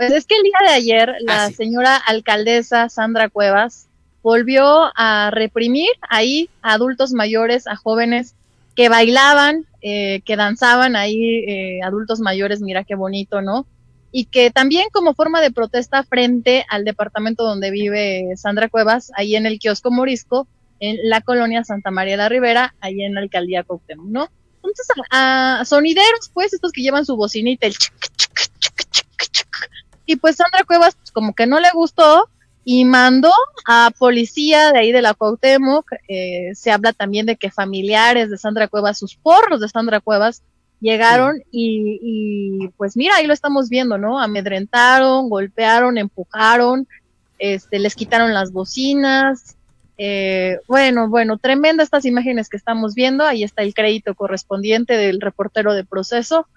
Pues es que el día de ayer la ah, señora alcaldesa Sandra Cuevas volvió a reprimir ahí a adultos mayores, a jóvenes que bailaban, eh, que danzaban ahí, eh, adultos mayores, mira qué bonito, ¿no? Y que también como forma de protesta frente al departamento donde vive Sandra Cuevas, ahí en el kiosco Morisco, en la colonia Santa María la Rivera, ahí en la alcaldía Cuauhtémoc, ¿no? Entonces, a, sonideros, pues, estos que llevan su bocinita, el y pues Sandra Cuevas pues, como que no le gustó y mandó a policía de ahí de la Cuauhtémoc, eh, se habla también de que familiares de Sandra Cuevas, sus porros de Sandra Cuevas, llegaron y, pues mira, ahí lo estamos viendo, ¿no? Amedrentaron, golpearon, empujaron, este, les quitaron las bocinas. Eh, bueno, bueno, tremenda estas imágenes que estamos viendo. Ahí está el crédito correspondiente del reportero de proceso.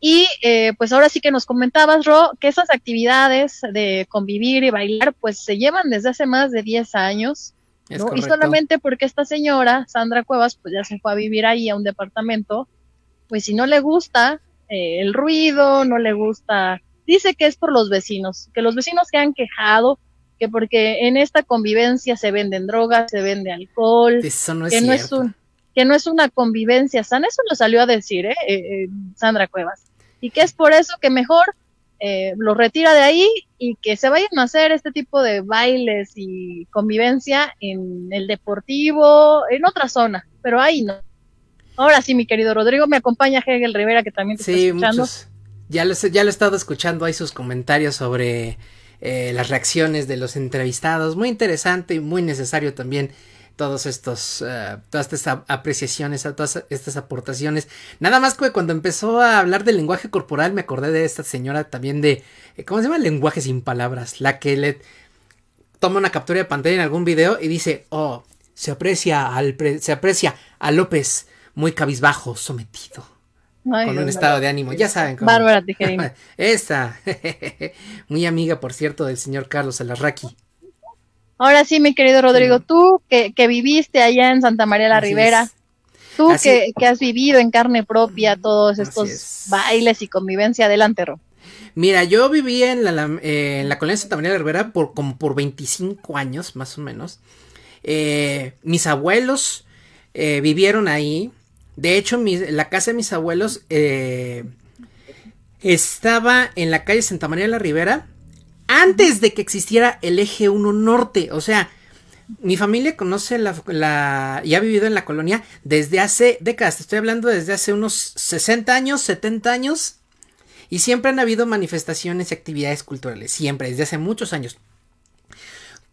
Y eh, pues ahora sí que nos comentabas, Ro, que esas actividades de convivir y bailar, pues se llevan desde hace más de 10 años. Y solamente porque esta señora, Sandra Cuevas, pues ya se fue a vivir ahí a un departamento, pues si no le gusta eh, el ruido, no le gusta, dice que es por los vecinos, que los vecinos se han quejado, que porque en esta convivencia se venden drogas, se vende alcohol, Eso no es que cierto. no es que no es una convivencia sana, eso lo salió a decir Eh, eh Sandra Cuevas y que es por eso que mejor eh, retira de ahí y que se vayan a hacer este tipo de bailes y convivencia en el deportivo, en otra zona, pero ahí no. Ahora sí, mi querido Rodrigo, me acompaña Hegel Rivera, que también te sí, está escuchando. Muchos, ya, lo, ya lo he estado escuchando, ahí sus comentarios sobre eh, las reacciones de los entrevistados, muy interesante y muy necesario también estos, eh, todas estas apreciaciones, todas estas aportaciones. Nada más que cuando empezó a hablar del lenguaje corporal me acordé de esta señora también de, eh, ¿cómo se llama? Lenguaje sin palabras, la que le toma una captura de pantalla en algún video y dice, oh, se aprecia, al se aprecia a López muy cabizbajo, sometido. con un estado de ánimo, ya saben. Cómo. Bárbara Tijerina. Esta, muy amiga, por cierto, del señor Carlos Alarraqui. Ahora sí, mi querido Rodrigo, tú que, viviste allá en Santa María la Ribera, tú que, has vivido en carne propia todos estos bailes y convivencia, adelante, Ro. Mira, yo viví en la, eh, colonia de Santa María la Ribera por, por 25 años, más o menos. Eh, mis abuelos eh, vivieron ahí. De hecho, la casa de mis abuelos estaba en la calle Santa María la Ribera antes de que existiera el eje 1 norte. O sea, mi familia conoce la, la, y ha vivido en la colonia desde hace décadas. Estoy hablando desde hace unos 60 años, 70 años. Y siempre han habido manifestaciones y actividades culturales. Siempre, desde hace muchos años.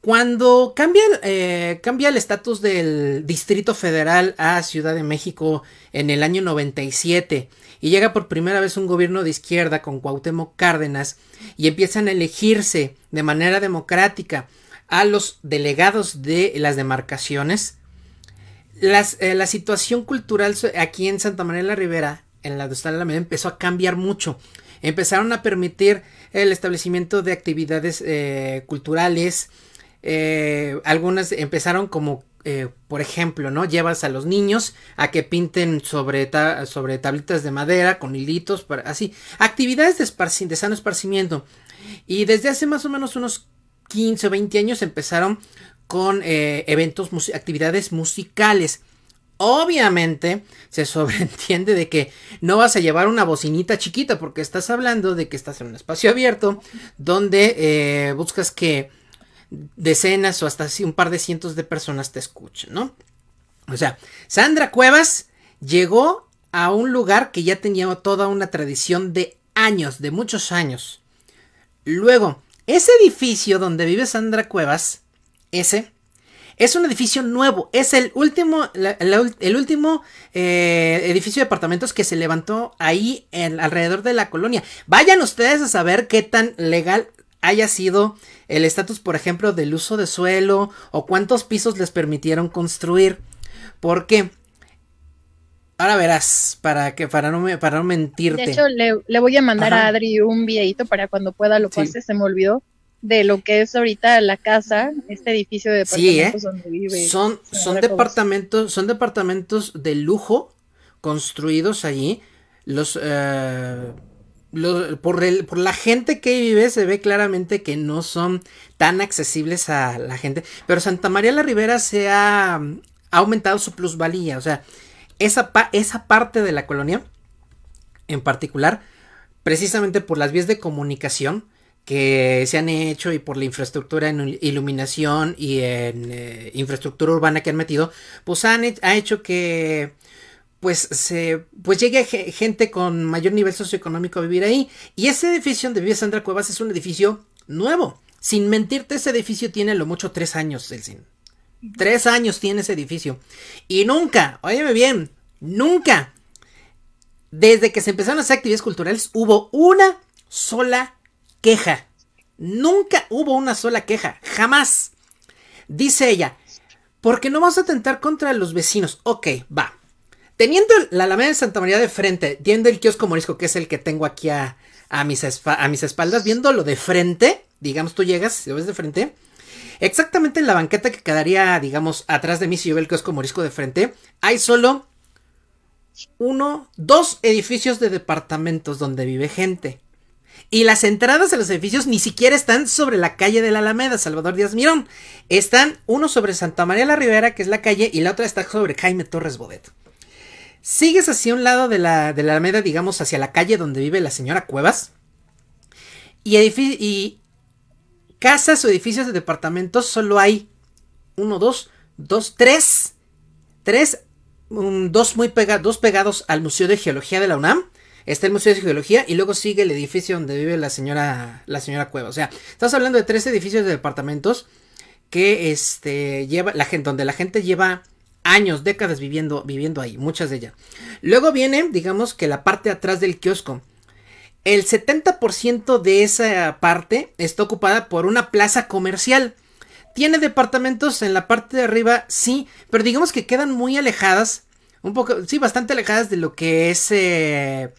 Cuando cambia, eh, cambia el estatus del Distrito Federal a Ciudad de México en el año 97 y llega por primera vez un gobierno de izquierda con Cuauhtémoc Cárdenas y empiezan a elegirse de manera democrática a los delegados de las demarcaciones, eh, la situación cultural aquí en Santa María de la Ribera, en la de la Media, empezó a cambiar mucho. Empezaron a permitir el establecimiento de actividades eh, culturales. Eh, algunas empezaron como eh, por ejemplo, ¿no? Llevas a los niños a que pinten sobre, sobre tablitas de madera con hilitos, para, así. Actividades de, sano esparcimiento. Y desde hace más o menos unos 15 o 20 años empezaron con eh, eventos, actividades musicales. Obviamente se sobreentiende de que no vas a llevar una bocinita chiquita porque estás hablando de que estás en un espacio abierto donde eh, buscas que decenas o hasta un par de cientos de personas te escuchan, ¿no? O sea, Sandra Cuevas llegó a un lugar que ya tenía toda una tradición de años, de muchos años. Luego, ese edificio donde vive Sandra Cuevas, ese, es un edificio nuevo, es el último, el último eh, edificio de apartamentos que se levantó ahí alrededor de la colonia. Vayan ustedes a saber qué tan legal haya sido el estatus, por ejemplo, del uso de suelo o cuántos pisos les permitieron construir. porque, qué? Ahora verás, para que para no para no mentirte. De hecho, le, voy a mandar a Adri un videito para cuando pueda lo pase, se me olvidó de lo que es ahorita la casa, este edificio de ¿eh? departamentos donde vive. Son, son departamentos, son departamentos de lujo construidos allí. Los eh, por, la gente que vive se ve claramente que no son tan accesibles a la gente. Pero Santa María la Rivera se ha, aumentado su plusvalía. O sea, esa, esa parte de la colonia en particular, precisamente por las vías de comunicación que se han hecho y por la infraestructura en iluminación y en eh, infraestructura urbana que han metido, pues han, ha hecho que pues se pues llegue gente con mayor nivel socioeconómico a vivir ahí. Y ese edificio donde vive Sandra Cuevas es un edificio nuevo. Sin mentirte, ese edificio tiene lo mucho tres años, Elsin. Tres años tiene ese edificio. Y nunca, óyeme bien, nunca, desde que se empezaron a hacer actividades culturales, hubo una sola queja. Nunca hubo una sola queja, jamás. Dice ella, porque no vas a atentar contra los vecinos. Ok, va. Teniendo la Alameda de Santa María de frente, viendo el kiosco morisco, que es el que tengo aquí a, mis, a mis espaldas, viéndolo de frente, digamos tú llegas, lo ves de frente, exactamente en la banqueta que quedaría, digamos, atrás de mí si yo veo el kiosco morisco de frente, hay solo uno, dos edificios de departamentos donde vive gente. Y las entradas de los edificios ni siquiera están sobre la calle de la Alameda, Salvador Díaz Mirón. Están uno sobre Santa María la Rivera, que es la calle, y la otra está sobre Jaime Torres Bodet. Sigues hacia un lado de la, de la Alameda, digamos, hacia la calle donde vive la señora Cuevas. Y, y casas o edificios de departamentos solo hay uno, dos, dos, tres. Tres, dos, muy pegados, dos pegados al Museo de Geología de la UNAM está el Museo de Geología y luego sigue el edificio donde vive la señora, la señora Cuevas O sea, estamos hablando de tres edificios de departamentos que este, lleva, la gente, donde la gente lleva años, décadas viviendo, viviendo ahí, muchas de ellas. Luego viene, digamos que la parte atrás del kiosco. El 70% de esa parte está ocupada por una plaza comercial. Tiene departamentos en la parte de arriba, sí, pero digamos que quedan muy alejadas, un poco, sí, bastante alejadas de lo que es eh,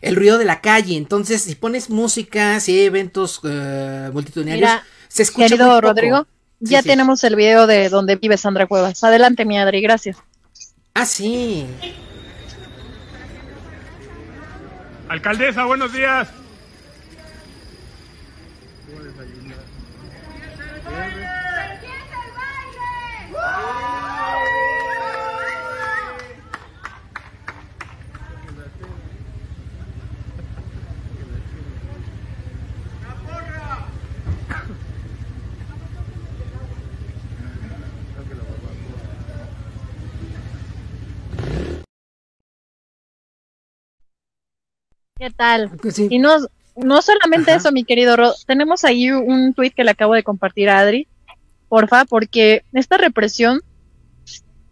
el ruido de la calle. Entonces, si pones música, si hay eventos eh, multitudinarios, se escucha. Rodrigo, ya tenemos el video de donde vive Sandra Cuevas. Adelante, mi Adri, gracias. Ah, sí. Alcaldesa, buenos días. ¿Qué tal? Y no, no solamente eso, mi querido Rod, tenemos ahí un tuit que le acabo de compartir a Adri, porfa, porque esta represión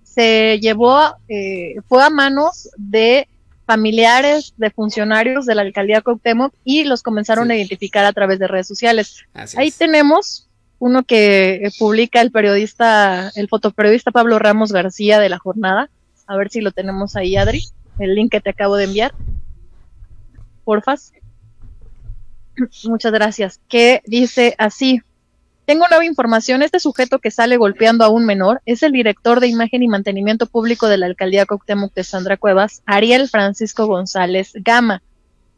se llevó, eh, fue a manos de familiares de funcionarios de la alcaldía Cuauhtémoc y los comenzaron a identificar a través de redes sociales. ahí tenemos uno que eh, publica el periodista, el fotoperiodista Pablo Ramos García de la jornada. A ver si lo tenemos ahí, Adri, el link que te acabo de enviar porfas. Muchas gracias. Que dice así. Tengo nueva información. Este sujeto que sale golpeando a un menor es el director de imagen y mantenimiento público de la alcaldía Coctemoc de Sandra Cuevas, Ariel Francisco González Gama.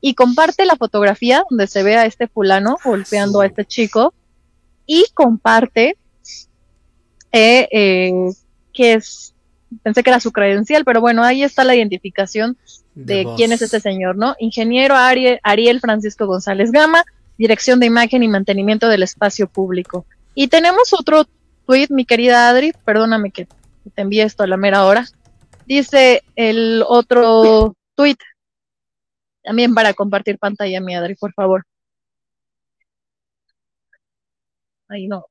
Y comparte la fotografía donde se ve a este fulano golpeando a este chico. Y comparte eh, eh, que es, pensé que era su credencial, pero bueno, ahí está la identificación de quién es este señor, ¿no? Ingeniero Ariel, Francisco González Gama, Dirección de Imagen y Mantenimiento del Espacio Público. Y tenemos otro tweet, mi querida Adri, perdóname que te envíe esto a la mera hora. Dice el otro tweet, también para compartir pantalla, mi Adri, por favor. Ahí no.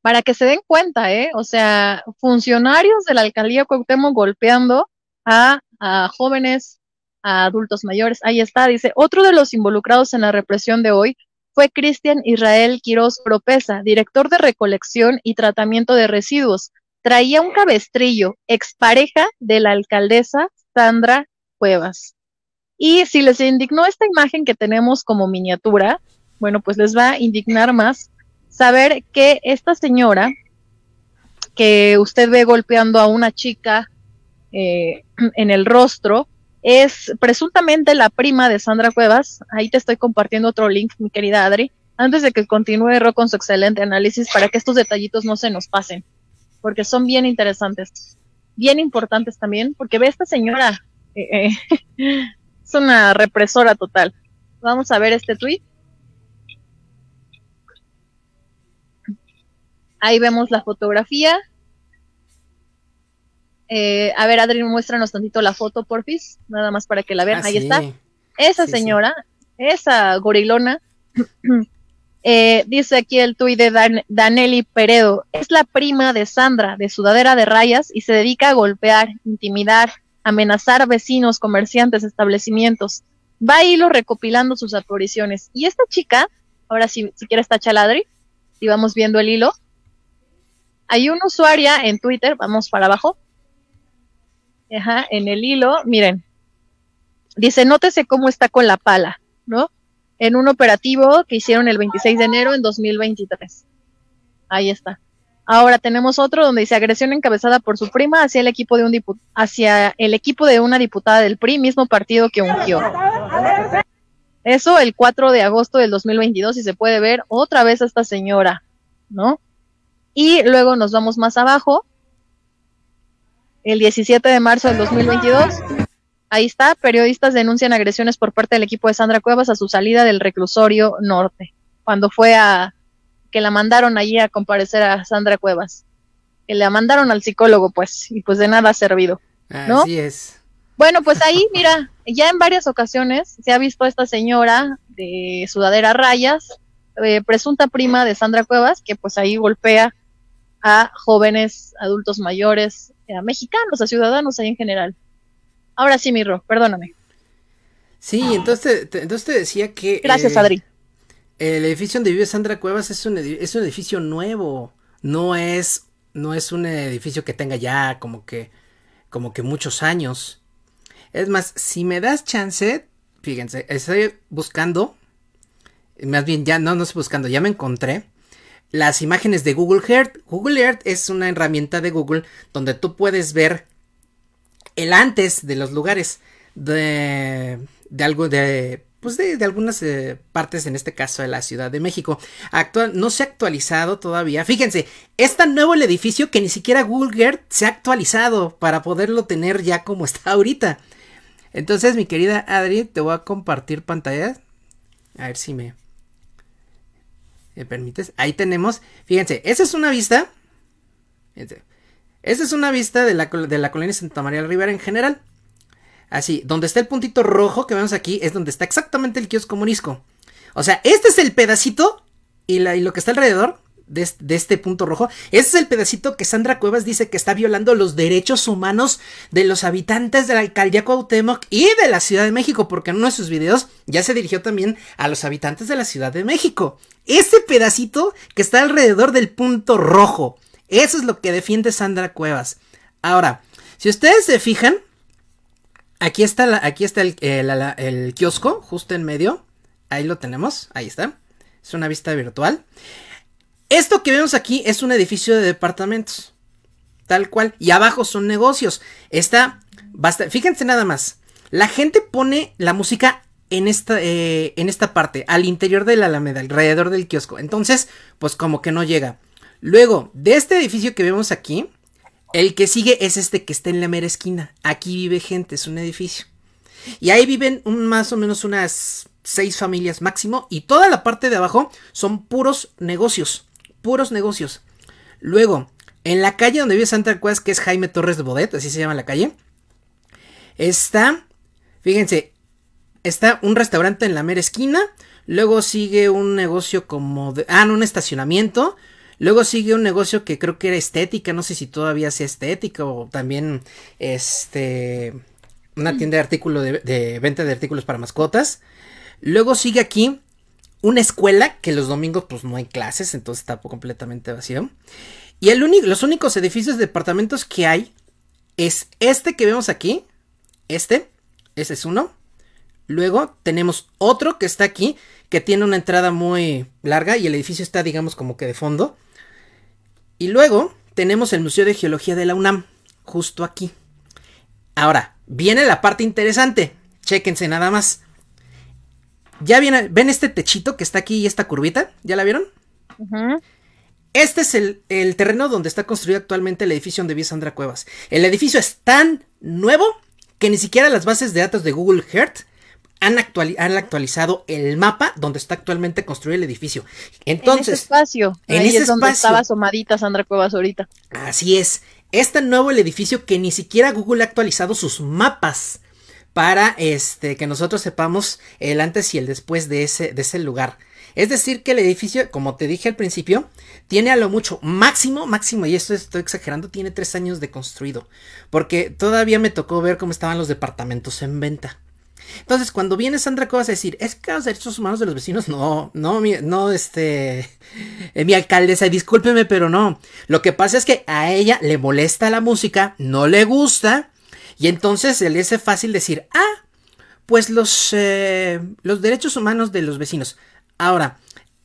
Para que se den cuenta, ¿eh? O sea, funcionarios de la alcaldía Cuauhtémoc golpeando a a jóvenes, a adultos mayores. Ahí está, dice, otro de los involucrados en la represión de hoy fue Cristian Israel Quiroz Propesa, director de recolección y tratamiento de residuos. Traía un cabestrillo, expareja de la alcaldesa Sandra Cuevas. Y si les indignó esta imagen que tenemos como miniatura, bueno, pues les va a indignar más saber que esta señora que usted ve golpeando a una chica eh, en el rostro, es presuntamente la prima de Sandra Cuevas. Ahí te estoy compartiendo otro link, mi querida Adri, antes de que continúe Ro con su excelente análisis para que estos detallitos no se nos pasen, porque son bien interesantes, bien importantes también, porque ve esta señora, eh, eh, es una represora total. Vamos a ver este tweet. Ahí vemos la fotografía eh, a ver, Adri, muéstranos tantito la foto, porfis, nada más para que la vean. Ah, Ahí está. Esa señora, esa gorilona, eh, dice aquí el tuit de danelli Daneli Peredo, es la prima de Sandra, de sudadera de rayas, y se dedica a golpear, intimidar, amenazar vecinos, comerciantes, establecimientos. Va a hilo recopilando sus apariciones. Y esta chica, ahora si, si quieres chaladri, Adri, si vamos viendo el hilo, hay una usuaria en Twitter, vamos para abajo, ajá, en el hilo, miren, dice, nótese cómo está con la pala, ¿no? En un operativo que hicieron el 26 de enero en 2023. Ahí está. Ahora tenemos otro donde dice agresión encabezada por su prima hacia el equipo de un diputado hacia el equipo de una diputada del PRI, mismo partido que ungió. Eso el 4 de agosto del 2022 y se puede ver otra vez a esta señora, ¿no? Y luego nos vamos más abajo el 17 de marzo del 2022. Ahí está, periodistas denuncian agresiones por parte del equipo de Sandra Cuevas a su salida del reclusorio norte, cuando fue a que la mandaron allí a comparecer a Sandra Cuevas. Que la mandaron al psicólogo, pues, y pues de nada ha servido. ¿no? Así es. Bueno, pues ahí, mira, ya en varias ocasiones se ha visto a esta señora de sudadera rayas, eh, presunta prima de Sandra Cuevas, que pues ahí golpea a jóvenes, adultos mayores, a mexicanos, a ciudadanos ahí en general. Ahora sí, Mirro, perdóname. Sí, ah. entonces te, decía que... Gracias, eh, Adri. El edificio donde vive Sandra Cuevas es un, edificio nuevo, no es, no es un edificio que tenga ya como que, como que muchos años. Es más, si me das chance, fíjense, estoy buscando, más bien ya, no, no estoy buscando, ya me encontré las imágenes de Google Earth. Google Earth es una herramienta de Google donde tú puedes ver el antes de los lugares de, de algo de pues de, algunas eh, partes, en este caso de la Ciudad de México. Actual, no se ha actualizado todavía. Fíjense, es tan nuevo el edificio que ni siquiera Google Earth se ha actualizado para poderlo tener ya como está ahorita. Entonces, mi querida Adri, te voy a compartir pantalla. A ver si me ¿Me permites? Ahí tenemos, fíjense, esa es una vista. Fíjense, esa es una vista de la, de colonia Santa María Rivera en general. Así, donde está el puntito rojo que vemos aquí es donde está exactamente el kiosco morisco. O sea, este es el pedacito y lo que está alrededor de, este punto rojo. Ese es el pedacito que Sandra Cuevas dice que está violando los derechos humanos de los habitantes de la alcaldía Cuauhtémoc y de la Ciudad de México, porque en uno de sus videos ya se dirigió también a los habitantes de la Ciudad de México. Ese pedacito que está alrededor del punto rojo. Eso es lo que defiende Sandra Cuevas. Ahora, si ustedes se fijan, aquí está, aquí está el kiosco, justo en medio. Ahí lo tenemos, ahí está. Es una vista virtual. Esto que vemos aquí es un edificio de departamentos. Tal cual. Y abajo son negocios. Está basta, Fíjense nada más. La gente pone la música en esta, eh, en esta parte, al interior de la alameda, alrededor del kiosco. Entonces, pues como que no llega. Luego, de este edificio que vemos aquí, el que sigue es este que está en la mera esquina. Aquí vive gente, es un edificio. Y ahí viven un, más o menos unas seis familias máximo. Y toda la parte de abajo son puros negocios puros negocios. Luego, en la calle donde vive Santa Cruz, que es Jaime Torres de Bodet, así se llama la calle, está, fíjense, está un restaurante en la mera esquina, luego sigue un negocio como, de, ah, no, un estacionamiento, luego sigue un negocio que creo que era estética, no sé si todavía sea estética o también, este, una mm. tienda de artículos de, de venta de artículos para mascotas. Luego sigue aquí una escuela que los domingos pues no hay clases, entonces está completamente vacío. Y el único, los únicos edificios de departamentos que hay es este que vemos aquí, este, ese es uno. Luego tenemos otro que está aquí, que tiene una entrada muy larga y el edificio está digamos como que de fondo. Y luego tenemos el Museo de Geología de la UNAM, justo aquí. Ahora, viene la parte interesante, chéquense nada más. Ya ven este techito que está aquí y esta curvita, ¿ya la vieron? Este es el, el, terreno donde está construido actualmente el edificio donde vive Sandra Cuevas. El edificio es tan nuevo que ni siquiera las bases de datos de Google Earth han, han actualizado el mapa donde está actualmente construido el edificio. Entonces, en ese espacio, en es espacio, estaba asomadita Sandra Cuevas ahorita. Así es. Es tan nuevo el edificio que ni siquiera Google ha actualizado sus mapas para este, que nosotros sepamos el antes y el después de ese, de ese lugar. Es decir, que el edificio, como te dije al principio, tiene a lo mucho, máximo, máximo, y esto estoy exagerando, tiene tres años de construido, porque todavía me tocó ver cómo estaban los departamentos en venta. Entonces, cuando viene Sandra Cobas a decir, es que los derechos humanos de los vecinos, no, no, no, este, eh, mi alcaldesa, discúlpeme, pero no. Lo que pasa es que a ella le molesta la música, no le gusta, y entonces se le hace fácil decir, ah, pues los, eh, los derechos humanos de los vecinos. Ahora,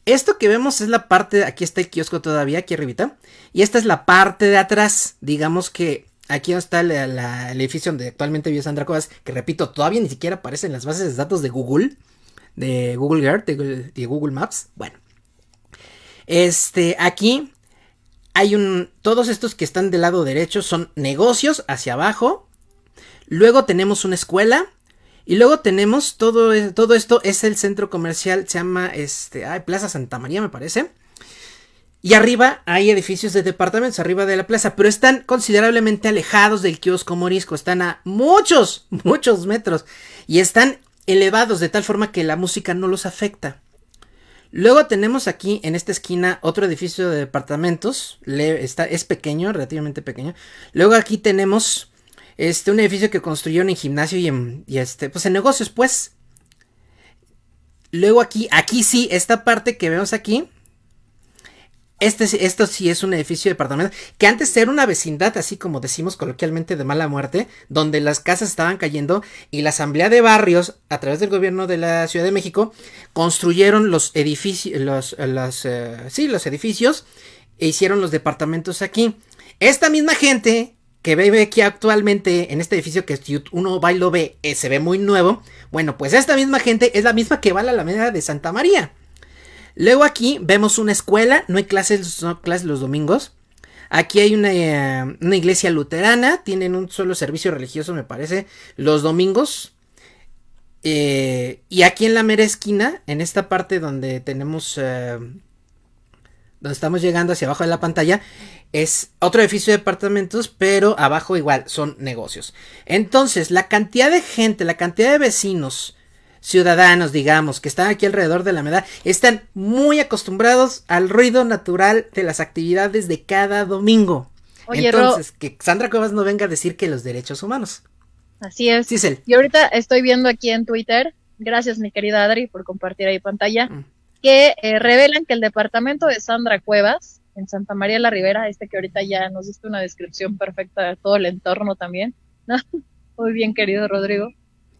esto que vemos es la parte, aquí está el kiosco todavía, aquí arribita, y esta es la parte de atrás, digamos que aquí está la, el edificio donde actualmente vive Sandra Cuevas, que repito, todavía ni siquiera aparece en las bases de datos de Google, de Google Earth, de, de Google Maps, bueno. Este, aquí hay un, todos estos que están del lado derecho son negocios hacia abajo, Luego tenemos una escuela. Y luego tenemos todo, e, todo esto, es el centro comercial, se llama este, ay, Plaza Santa María me parece. Y arriba hay edificios de departamentos, arriba de la plaza, pero están considerablemente alejados del kiosco morisco, están a muchos, muchos metros y están elevados de tal forma que la música no los afecta. Luego tenemos aquí en esta esquina otro edificio de departamentos, Le, está, es pequeño, relativamente pequeño. Luego aquí tenemos este, un edificio que construyeron en gimnasio y en, este, pues en negocios, pues. Luego aquí, aquí sí, esta parte que vemos aquí. Este, esto sí es un edificio de departamento que antes era una vecindad, así como decimos coloquialmente, de mala muerte, donde las casas estaban cayendo y la asamblea de barrios, a través del gobierno de la Ciudad de México, construyeron los edificios, los, eh, sí, los edificios e hicieron los departamentos aquí. Esta misma gente que ve aquí actualmente en este edificio que uno va y ve, eh, se ve muy nuevo. Bueno, pues esta misma gente es la misma que va a la Alameda de Santa María. Luego aquí vemos una escuela, no hay clases, no clases los domingos. Aquí hay una, eh, iglesia luterana, tienen un solo servicio religioso, me parece, los domingos. Eh, y aquí en la mera esquina, en esta parte donde tenemos donde estamos llegando hacia abajo de la pantalla, es otro edificio de apartamentos, pero abajo igual son negocios. Entonces, la cantidad de gente, la cantidad de vecinos, ciudadanos, digamos, que están aquí alrededor de la meda están muy acostumbrados al ruido natural de las actividades de cada domingo. Entonces, que Sandra Cuevas no venga a decir que los derechos humanos. Así es. Y ahorita estoy viendo aquí en Twitter, gracias mi querida Adri por compartir ahí pantalla. Mm que eh, revelan que el departamento de Sandra Cuevas, en Santa María la Ribera, este que ahorita ya nos diste una descripción perfecta de todo el entorno también, ¿no? muy bien querido Rodrigo,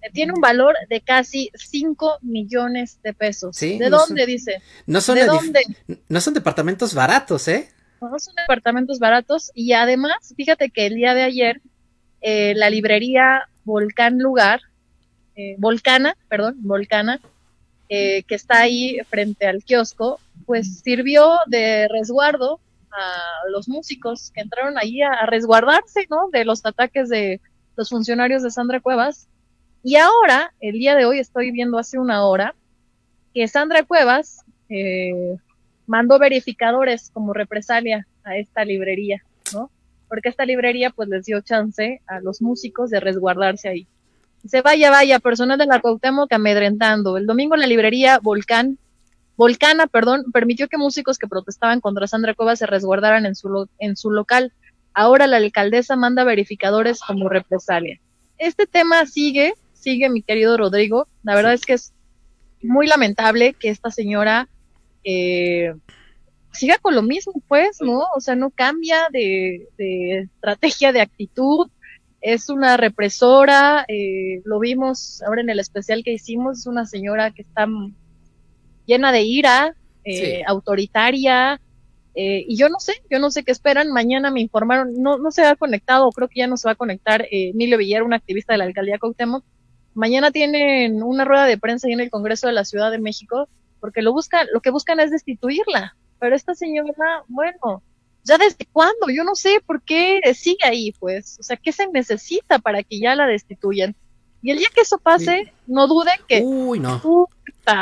eh, tiene un valor de casi 5 millones de pesos. ¿De dónde dice? No son, dónde? no son departamentos baratos, ¿eh? No son departamentos baratos y además, fíjate que el día de ayer eh, la librería Volcán Lugar, Volcana, perdón, Volcana, eh, que está ahí frente al kiosco, pues sirvió de resguardo a los músicos que entraron ahí a, resguardarse, ¿no? De los ataques de los funcionarios de Sandra Cuevas. Y ahora, el día de hoy, estoy viendo hace una hora, que Sandra Cuevas eh, mandó verificadores como represalia a esta librería, ¿no? Porque esta librería pues les dio chance a los músicos de resguardarse ahí. Se vaya, vaya, personal de la que amedrentando. El domingo en la librería Volcán, Volcana, perdón, permitió que músicos que protestaban contra Sandra Cova se resguardaran en su, en su local. Ahora la alcaldesa manda verificadores como represalia. Este tema sigue, sigue mi querido Rodrigo. La verdad es que es muy lamentable que esta señora eh, siga con lo mismo, pues, ¿no? O sea, no cambia de estrategia, de actitud es una represora, eh, lo vimos ahora en el especial que hicimos, es una señora que está llena de ira, eh, autoritaria, eh, y yo no sé, yo no sé qué esperan, mañana me informaron, no, no se ha conectado, creo que ya no se va a conectar Emilio Villar, un activista de la alcaldía Cautemo, mañana tienen una rueda de prensa ahí en el Congreso de la Ciudad de México, porque lo buscan, lo que buscan es destituirla, pero esta señora, bueno, ya desde cuándo, yo no sé por qué sigue ahí, pues, o sea, ¿qué se necesita para que ya la destituyan? Y el día que eso pase, no duden que Uy, no.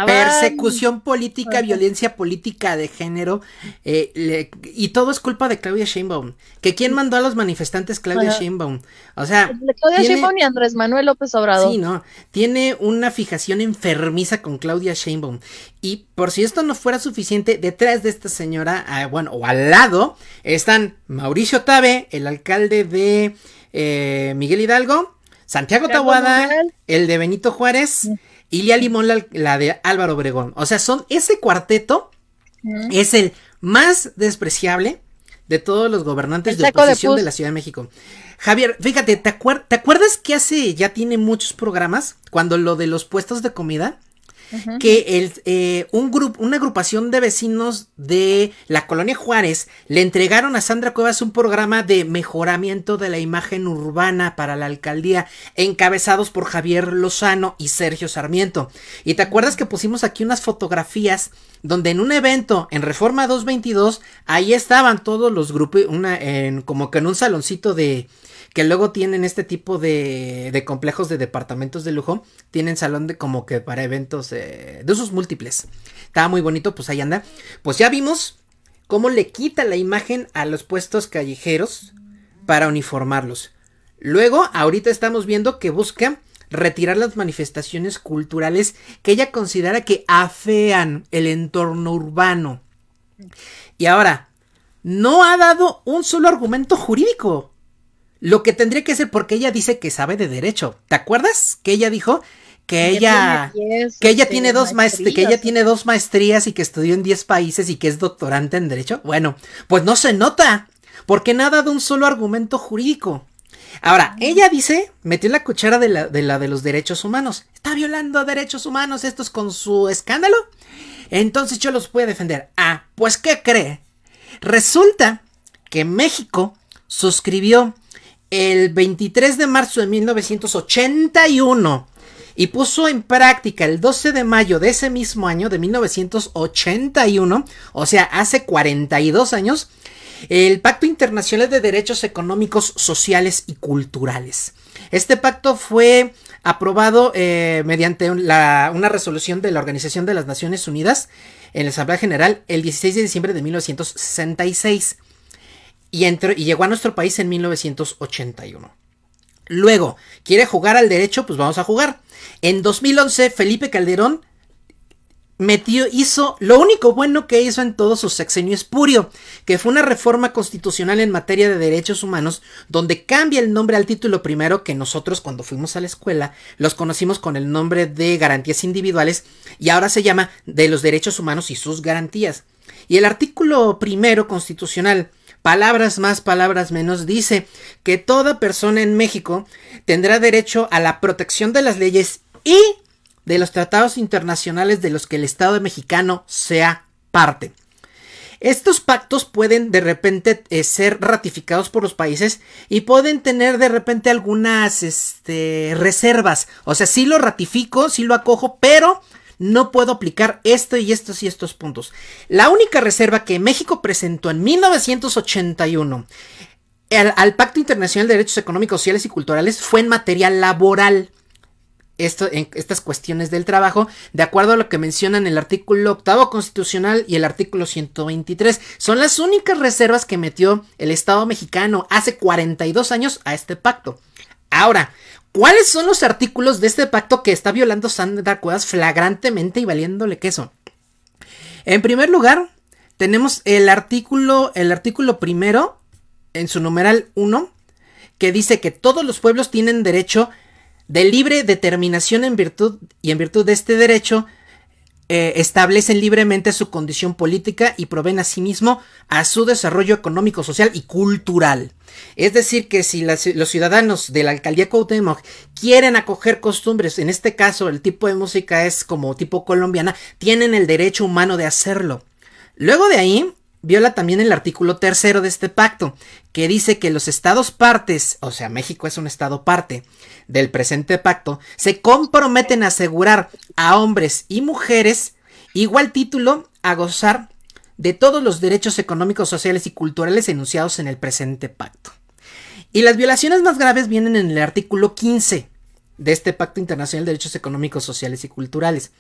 Persecución política, violencia política de género. Eh, y todo es culpa de Claudia Sheinbaum. ¿Que quién mandó a los manifestantes? Claudia Sheinbaum. O sea. Claudia Sheinbaum y Andrés Manuel López Obrador. Sí, no. Tiene una fijación enfermiza con Claudia Sheinbaum. Y por si esto no fuera suficiente, detrás de esta señora, ah, bueno, o al lado, están Mauricio Tabe, el alcalde de eh, Miguel Hidalgo. Santiago Tawada el de Benito Juárez, Ilia Limón la, de Álvaro Obregón. O sea, son ese cuarteto es el más despreciable de todos los gobernantes de oposición de, de, la Ciudad de México. Javier, fíjate, ¿te, ¿te, acuerdas que hace ya tiene muchos programas cuando lo de los puestos de comida que el, eh, un grupo, una agrupación de vecinos de la colonia Juárez le entregaron a Sandra Cuevas un programa de mejoramiento de la imagen urbana para la alcaldía, encabezados por Javier Lozano y Sergio Sarmiento. Y te acuerdas que pusimos aquí unas fotografías donde en un evento en Reforma 222, ahí estaban todos los grupos, una, como que en un saloncito de, que luego tienen este tipo de, complejos de departamentos de lujo, tienen salón de como que para eventos eh, de usos múltiples. Estaba muy bonito, pues ahí anda. Pues ya vimos cómo le quita la imagen a los puestos callejeros para uniformarlos. Luego, ahorita estamos viendo que busca retirar las manifestaciones culturales que ella considera que afean el entorno urbano. Y ahora, no ha dado un solo argumento jurídico. Lo que tendría que hacer, porque ella dice que sabe de derecho. ¿Te acuerdas? Que ella dijo que ella, que ella tiene dos maestrías, que ella este, tiene dos maestrías y que estudió en 10 países y que es doctorante en derecho. Bueno, pues no se nota, porque nada de un solo argumento jurídico. Ahora, ella dice, metió la cuchara de la, de la de los derechos humanos. Está violando derechos humanos estos con su escándalo. Entonces yo los voy a defender. Ah, pues ¿qué cree? Resulta que México suscribió el 23 de marzo de 1981 y puso en práctica el 12 de mayo de ese mismo año de 1981, o sea, hace 42 años, el Pacto Internacional de Derechos Económicos, Sociales y Culturales. Este pacto fue aprobado eh, mediante una resolución de la Organización de las Naciones Unidas en la Asamblea General el 16 de diciembre de 1966 y, entró, y llegó a nuestro país en 1981. Luego, ¿quiere jugar al derecho? Pues vamos a jugar. En 2011, Felipe Calderón metió, hizo lo único bueno que hizo en todo su sexenio espurio, que fue una reforma constitucional en materia de derechos humanos, donde cambia el nombre al título primero que nosotros cuando fuimos a la escuela los conocimos con el nombre de garantías individuales y ahora se llama de los derechos humanos y sus garantías. Y el artículo primero constitucional palabras más, palabras menos, dice que toda persona en México tendrá derecho a la protección de las leyes y de los tratados internacionales de los que el Estado mexicano sea parte. Estos pactos pueden de repente eh, ser ratificados por los países y pueden tener de repente algunas este, reservas. O sea, sí lo ratifico, sí lo acojo, pero no puedo aplicar esto y estos y estos puntos. La única reserva que México presentó en 1981 al, al Pacto Internacional de Derechos Económicos, Sociales y Culturales fue en materia laboral. estas cuestiones del trabajo, de acuerdo a lo que mencionan el artículo octavo constitucional y el artículo 123. Son las únicas reservas que metió el Estado mexicano hace 42 años a este pacto. Ahora, ¿Cuáles son los artículos de este pacto que está violando Sandra Cuevas flagrantemente y valiéndole queso? En primer lugar, tenemos el artículo, el artículo primero, en su numeral 1, que dice que todos los pueblos tienen derecho de libre determinación en virtud y en virtud de este derecho eh, establecen libremente su condición política y proveen a sí mismo a su desarrollo económico, social y cultural. Es decir, que si los ciudadanos de la alcaldía Cuauhtémoc quieren acoger costumbres, en este caso el tipo de música es como tipo colombiana, tienen el derecho humano de hacerlo. Luego de ahí, viola también el artículo tercero de este pacto, que dice que los estados partes, o sea, México es un estado parte del presente pacto, se comprometen a asegurar a hombres y mujeres igual título a gozar de todos los derechos económicos, sociales y culturales enunciados en el presente pacto. Y las violaciones más graves vienen en el artículo 15 de este Pacto Internacional de Derechos Económicos, Sociales y Culturales.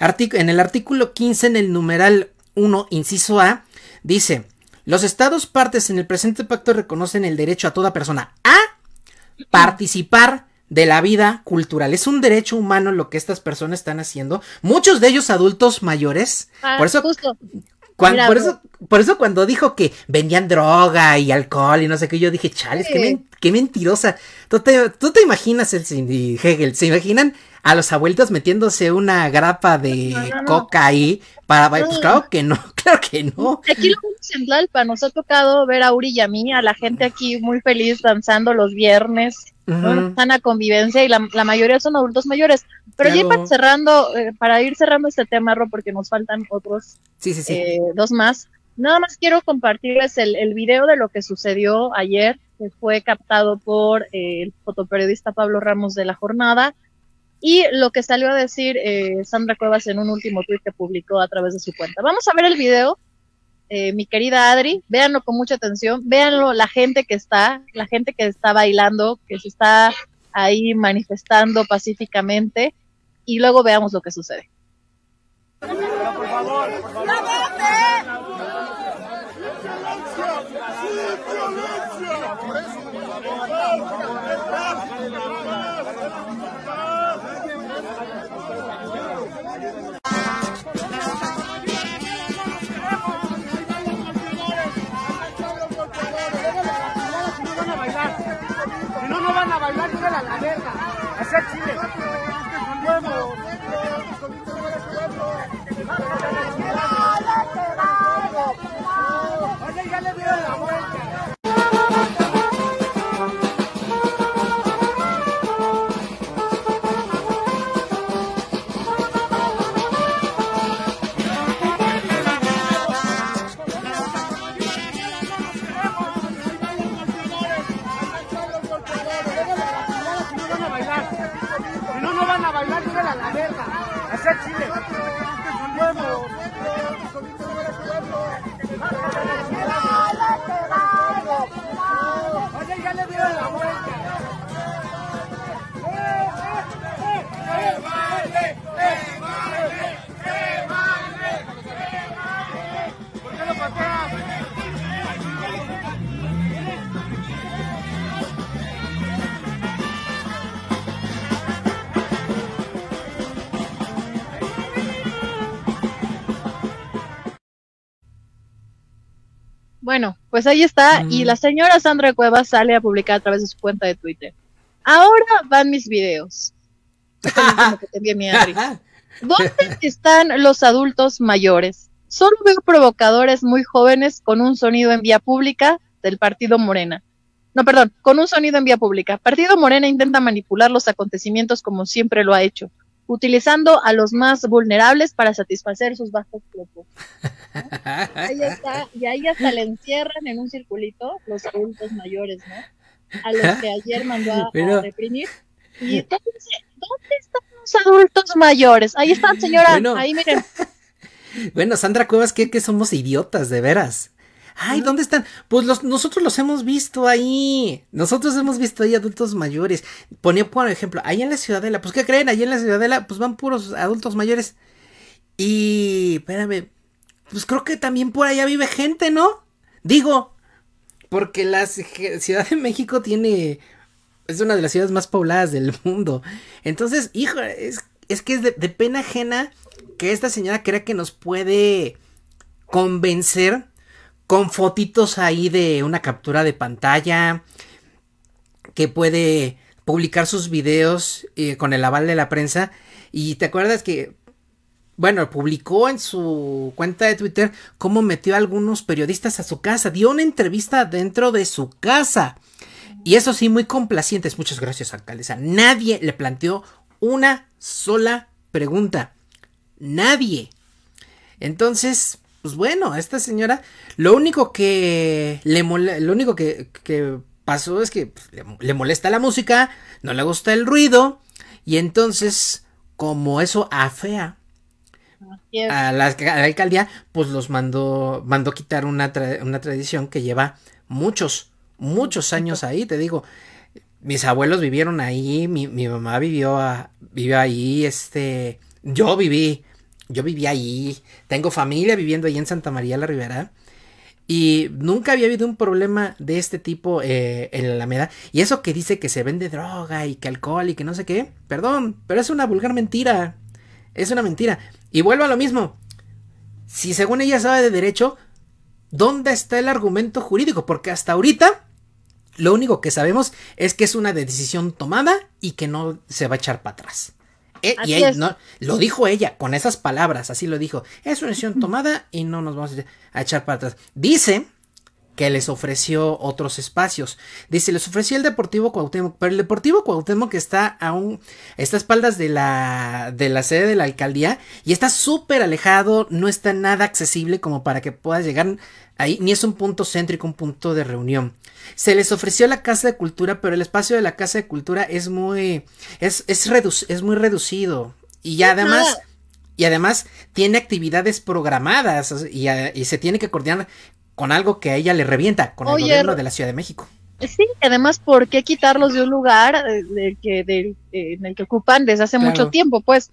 en el artículo 15, en el numeral 1, inciso A, Dice, los estados partes en el presente pacto reconocen el derecho a toda persona a participar de la vida cultural. Es un derecho humano lo que estas personas están haciendo. Muchos de ellos adultos mayores. Ah, por eso, por, eso, por eso cuando dijo que vendían droga y alcohol y no sé qué, yo dije, chales, qué, mentirosa. ¿Tú te, imaginas, el, Hegel, ¿se imaginan a los abuelitos metiéndose una grapa de coca ahí? Para, pues, claro que no, claro que no. Aquí lo en Tlalpa, nos ha tocado ver a Uri y a mí, a la gente aquí muy feliz danzando los viernes uh sana convivencia y la, mayoría son adultos mayores. Pero ya para, cerrando, eh, para ir cerrando este tema, porque nos faltan otros eh, dos más, nada más quiero compartirles el, el, video de lo que sucedió ayer, que fue captado por eh, el fotoperiodista Pablo Ramos de La Jornada. Y lo que salió a decir Sandra Cuevas en un último tweet que publicó a través de su cuenta. Vamos a ver el video eh, mi querida Adri, véanlo con mucha atención, véanlo la gente que está, la gente que está bailando, que se está ahí manifestando pacíficamente y luego veamos lo que sucede. van a bailar la Vamos, vamos, chile. ya le vamos, la vuelta. Pues ahí está, y mm. la señora Sandra Cuevas sale a publicar a través de su cuenta de Twitter. Ahora van mis videos. ¿Dónde están los adultos mayores? Solo veo provocadores muy jóvenes con un sonido en vía pública del Partido Morena. No, perdón, con un sonido en vía pública. Partido Morena intenta manipular los acontecimientos como siempre lo ha hecho, utilizando a los más vulnerables para satisfacer sus bajos propósitos. Ahí está, y ahí hasta le encierran en un circulito los adultos mayores, ¿no? A los que ayer mandó a, reprimir. Y entonces, ¿dónde están los adultos mayores? Ahí están, señora, bueno. ahí miren. Bueno, Sandra Cuevas, que, que somos idiotas, de veras. Ay, ¿dónde están? Pues los, nosotros los hemos visto ahí. Nosotros hemos visto ahí adultos mayores. Ponía, por ejemplo, ahí en la Ciudadela. Pues, ¿qué creen? Ahí en la Ciudadela, pues van puros adultos mayores. Y, espérame, pues creo que también por allá vive gente, ¿no? Digo, porque la Ciudad de México tiene... Es una de las ciudades más pobladas del mundo. Entonces, hijo, es, que es de, pena ajena que esta señora crea que nos puede convencer con fotitos ahí de una captura de pantalla, que puede publicar sus videos eh, con el aval de la prensa. Y te acuerdas que bueno, publicó en su cuenta de Twitter cómo metió a algunos periodistas a su casa, dio una entrevista dentro de su casa. Y eso sí, muy complacientes, muchas gracias, alcaldesa. Nadie le planteó una sola pregunta. Nadie. Entonces, pues bueno, a esta señora lo único que le lo único que, pasó es que pues, le, le molesta la música, no le gusta el ruido y entonces como eso afea a la, alcaldía, pues los mandó, mandó quitar una, una tradición que lleva muchos, muchos años ahí, te digo. Mis abuelos vivieron ahí, mi, mamá vivió, ahí, este, yo viví, yo viví ahí, tengo familia viviendo ahí en Santa María la Ribera. Y nunca había habido un problema de este tipo eh, en la Alameda. Y eso que dice que se vende droga y que alcohol y que no sé qué. Perdón, pero es una vulgar mentira. Es una mentira. Y vuelvo a lo mismo. Si según ella sabe de derecho, ¿dónde está el argumento jurídico? Porque hasta ahorita lo único que sabemos es que es una decisión tomada y que no se va a echar para atrás. Eh, y no, lo dijo ella con esas palabras, así lo dijo. Es una decisión tomada y no nos vamos a echar para atrás. Dice que les ofreció otros espacios. Dice, les ofreció el Deportivo Cuauhtémoc, pero el Deportivo Cuauhtémoc está aún, está a espaldas de la, de la sede de la alcaldía y está súper alejado, no está nada accesible como para que puedas llegar ahí, ni es un punto céntrico, un punto de reunión. Se les ofreció la Casa de Cultura, pero el espacio de la Casa de Cultura es muy, es, es muy reducido y además... Y además tiene actividades programadas y, y, se tiene que coordinar con algo que a ella le revienta, con el gobierno de la Ciudad de México. Sí, además, ¿por qué quitarlos de un lugar eh, que, del, eh, en el que ocupan desde hace mucho tiempo? Pues